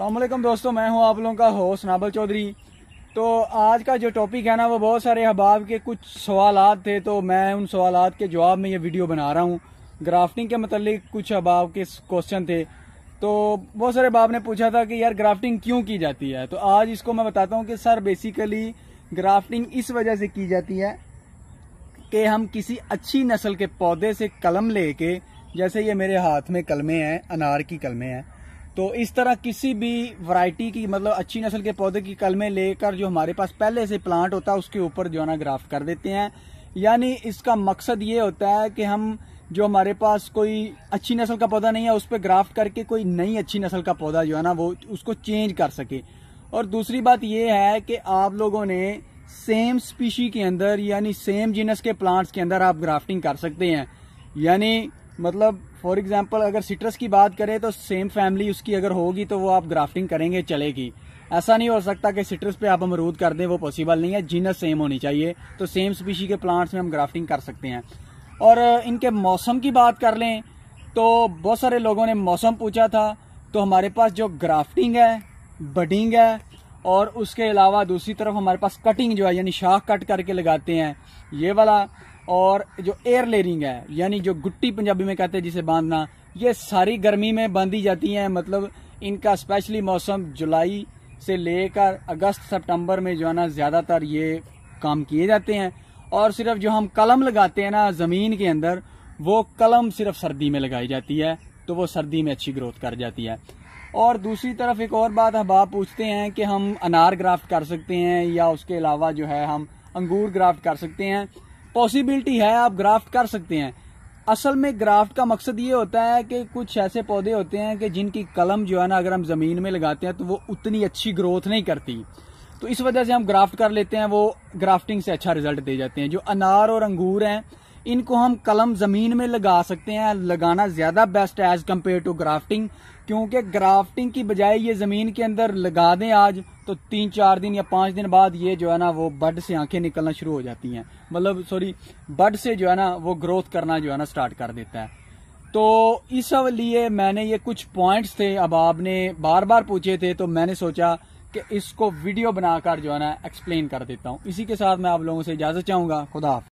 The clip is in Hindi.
अल्लाम दोस्तों मैं हूं आप लोगों का होस्ट नाबल चौधरी तो आज का जो टॉपिक है ना वो बहुत सारे अहबाब के कुछ सवाल थे तो मैं उन सवाल के जवाब में ये वीडियो बना रहा हूँ ग्राफ्टिंग के मतलब कुछ अहबाब के क्वेश्चन थे तो बहुत सारे बाब ने पूछा था कि यार ग्राफ्टिंग क्यों की जाती है तो आज इसको मैं बताता हूँ कि सर बेसिकली ग्राफ्टिंग इस वजह से की जाती है कि हम किसी अच्छी नस्ल के पौधे से कलम लेके जैसे ये मेरे हाथ में कलमे हैं अनार की कलमे हैं तो इस तरह किसी भी वैरायटी की मतलब अच्छी नस्ल के पौधे की कलमें लेकर जो हमारे पास पहले से प्लांट होता है उसके ऊपर जो है ना ग्राफ्ट कर देते हैं यानी इसका मकसद ये होता है कि हम जो हमारे पास कोई अच्छी नस्ल का पौधा नहीं है उस पर ग्राफ्ट करके कोई नई अच्छी नस्ल का पौधा जो है ना वो उसको चेंज कर सके और दूसरी बात यह है कि आप लोगों ने सेम स्पीशी के अंदर यानी सेम जीनस के प्लांट्स के अंदर आप ग्राफ्टिंग कर सकते हैं यानी मतलब फॉर एग्जाम्पल अगर सिट्रस की बात करें तो सेम फैमिली उसकी अगर होगी तो वो आप ग्राफ्टिंग करेंगे चलेगी ऐसा नहीं हो सकता कि सिट्रस पे आप अमरूद कर दें वो पॉसिबल नहीं है जीनस सेम होनी चाहिए तो सेम स्पीशी के प्लांट्स में हम ग्राफ्टिंग कर सकते हैं और इनके मौसम की बात कर लें तो बहुत सारे लोगों ने मौसम पूछा था तो हमारे पास जो ग्राफ्टिंग है बडिंग है और उसके अलावा दूसरी तरफ हमारे पास कटिंग जो है यानी शाख कट करके लगाते हैं ये वाला और जो एयर लेरिंग है यानी जो गुट्टी पंजाबी में कहते हैं जिसे बांधना ये सारी गर्मी में बांधी जाती हैं मतलब इनका स्पेशली मौसम जुलाई से लेकर अगस्त सितंबर में जो है ना ज़्यादातर ये काम किए जाते हैं और सिर्फ जो हम कलम लगाते हैं ना ज़मीन के अंदर वो कलम सिर्फ सर्दी में लगाई जाती है तो वो सर्दी में अच्छी ग्रोथ कर जाती है और दूसरी तरफ एक और बात अब आप पूछते हैं कि हम अनार ग्राफ्ट कर सकते हैं या उसके अलावा जो है हम अंगूर ग्राफ्ट कर सकते हैं पॉसिबिलिटी है आप ग्राफ्ट कर सकते हैं असल में ग्राफ्ट का मकसद ये होता है कि कुछ ऐसे पौधे होते हैं कि जिनकी कलम जो है ना अगर हम ज़मीन में लगाते हैं तो वो उतनी अच्छी ग्रोथ नहीं करती तो इस वजह से हम ग्राफ्ट कर लेते हैं वो ग्राफ्टिंग से अच्छा रिजल्ट दे जाते हैं जो अनार और अंगूर हैं इनको हम कलम ज़मीन में लगा सकते हैं लगाना ज़्यादा बेस्ट है एज़ कम्पेयर टू ग्राफ्टिंग क्योंकि ग्राफ्टिंग की बजाय ये ज़मीन के अंदर लगा दें आज तो तीन चार दिन या पांच दिन बाद ये जो है ना वो बड से आंखें निकलना शुरू हो जाती हैं मतलब सॉरी बड से जो है ना वो ग्रोथ करना जो है ना स्टार्ट कर देता है तो इस लिए मैंने ये कुछ पॉइंट्स थे अब आपने बार बार पूछे थे तो मैंने सोचा कि इसको वीडियो बनाकर जो है ना एक्सप्लेन कर देता हूँ इसी के साथ मैं आप लोगों से इजाज़त चाहूंगा खुदा